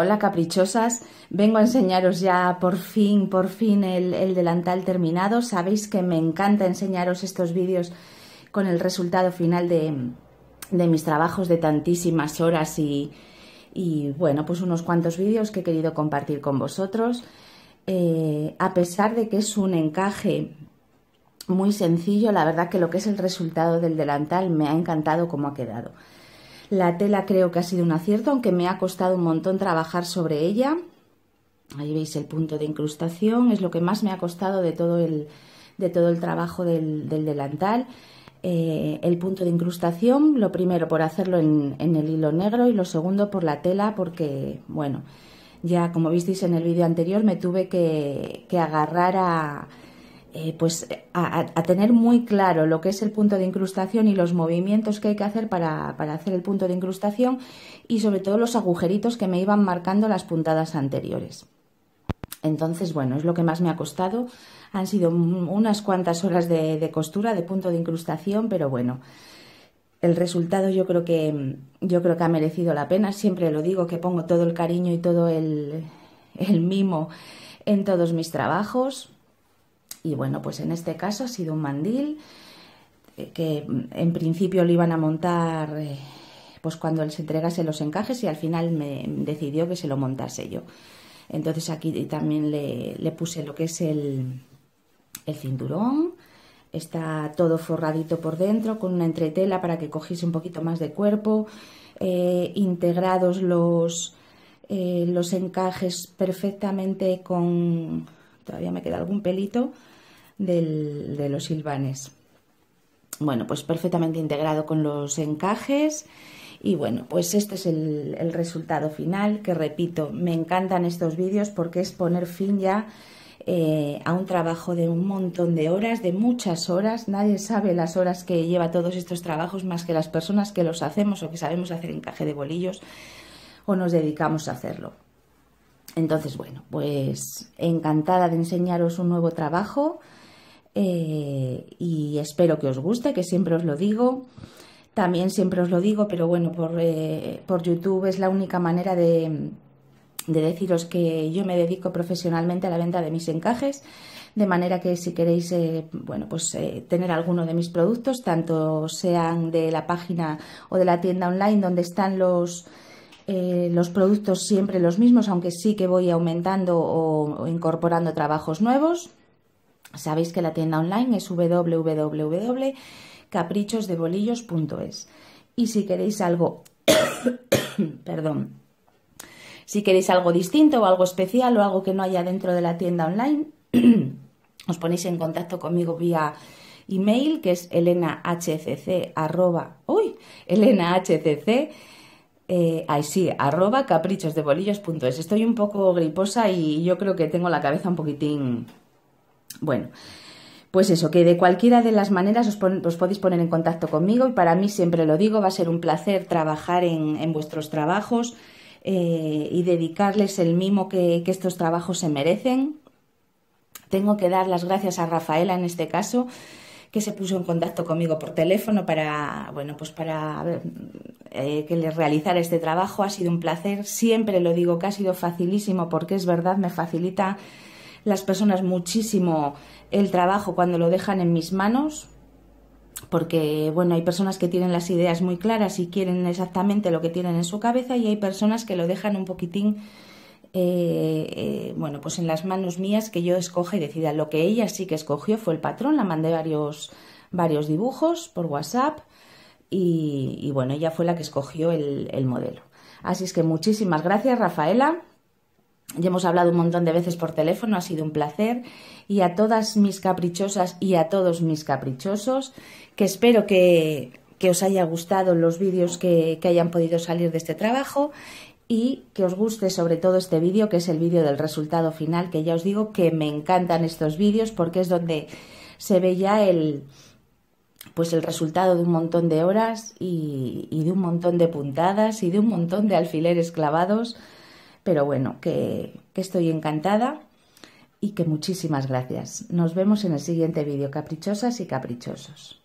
Hola caprichosas, vengo a enseñaros ya por fin, por fin el, delantal terminado. Sabéis que me encanta enseñaros estos vídeos con el resultado final de, mis trabajos de tantísimas horas y, bueno, pues unos cuantos vídeos que he querido compartir con vosotros. Eh, a pesar de que es un encaje muy sencillo, la verdad que lo que es el resultado del delantal me ha encantado cómo ha quedado. La tela creo que ha sido un acierto, aunque me ha costado un montón trabajar sobre ella. Ahí veis el punto de incrustación, es lo que más me ha costado de todo el, de todo el trabajo del, delantal. Eh, el punto de incrustación, lo primero por hacerlo en, el hilo negro y lo segundo por la tela porque, bueno, ya como visteis en el vídeo anterior me tuve que, que agarrar a eh, pues a, tener muy claro lo que es el punto de incrustación y los movimientos que hay que hacer para, hacer el punto de incrustación y sobre todo los agujeritos que me iban marcando las puntadas anteriores. Entonces, bueno, es lo que más me ha costado. Han sido unas cuantas horas de, costura, de punto de incrustación, pero bueno, el resultado yo creo que yo creo que ha merecido la pena. Siempre lo digo que pongo todo el cariño y todo el mimo en todos mis trabajos y bueno, pues en este caso ha sido un mandil eh, que en principio lo iban a montar eh, pues cuando les entregase los encajes y al final me decidió que se lo montase yo. Entonces aquí también le, puse lo que es el, el, cinturón, está todo forradito por dentro con una entretela para que cogiese un poquito más de cuerpo, eh, integrados los, los encajes perfectamente con Todavía me queda algún pelito de los silvanes. Bueno, pues perfectamente integrado con los encajes. Y bueno, pues este es el, resultado final, que repito, me encantan estos vídeos porque es poner fin ya eh, a un trabajo de un montón de horas, de muchas horas. Nadie sabe las horas que lleva todos estos trabajos más que las personas que los hacemos o que sabemos hacer encaje de bolillos o nos dedicamos a hacerlo. Entonces, bueno, pues encantada de enseñaros un nuevo trabajo eh, y espero que os guste, que siempre os lo digo. También siempre os lo digo, pero bueno, por, eh, YouTube es la única manera de, deciros que yo me dedico profesionalmente a la venta de mis encajes, de manera que si queréis eh, bueno, pues, tener alguno de mis productos, tanto sean de la página o de la tienda online donde están los eh, los productos siempre los mismos, aunque sí que voy aumentando o, incorporando trabajos nuevos. Sabéis que la tienda online es www.caprichosdebolillos.es. Y si queréis algo, perdón, si queréis algo distinto o algo especial o algo que no haya dentro de la tienda online, os ponéis en contacto conmigo vía email que es elenahcc@, eh, ay, sí, arroba caprichosdebolillos.es. Estoy un poco griposa y yo creo que tengo la cabeza un poquitín... Bueno, pues eso, que de cualquiera de las maneras os, podéis poner en contacto conmigo y para mí, siempre lo digo, va a ser un placer trabajar en, vuestros trabajos eh, y dedicarles el mimo que, que estos trabajos se merecen. Tengo que dar las gracias a Rafaela en este caso que se puso en contacto conmigo por teléfono para, bueno, pues para eh, que les realizar este trabajo. Ha sido un placer, siempre lo digo que ha sido facilísimo porque es verdad, me facilita las personas muchísimo el trabajo cuando lo dejan en mis manos. Porque, bueno, hay personas que tienen las ideas muy claras y quieren exactamente lo que tienen en su cabeza y hay personas que lo dejan un poquitín eh, eh, bueno, pues en las manos mías que yo escoge y decida. Lo que ella sí que escogió fue el patrón, la mandé varios, varios dibujos por WhatsApp, y, bueno, ella fue la que escogió el, modelo. Así es que muchísimas gracias, Rafaela. Ya hemos hablado un montón de veces por teléfono, ha sido un placer. Y a todas mis caprichosas y a todos mis caprichosos, que espero que, os haya gustado los vídeos que, que, hayan podido salir de este trabajo y que os guste sobre todo este vídeo, que es el vídeo del resultado final, que ya os digo que me encantan estos vídeos porque es donde se ve ya el, pues el resultado de un montón de horas y, de un montón de puntadas y de un montón de alfileres clavados. Pero bueno, que estoy encantada y que muchísimas gracias. Nos vemos en el siguiente vídeo, caprichosas y caprichosos.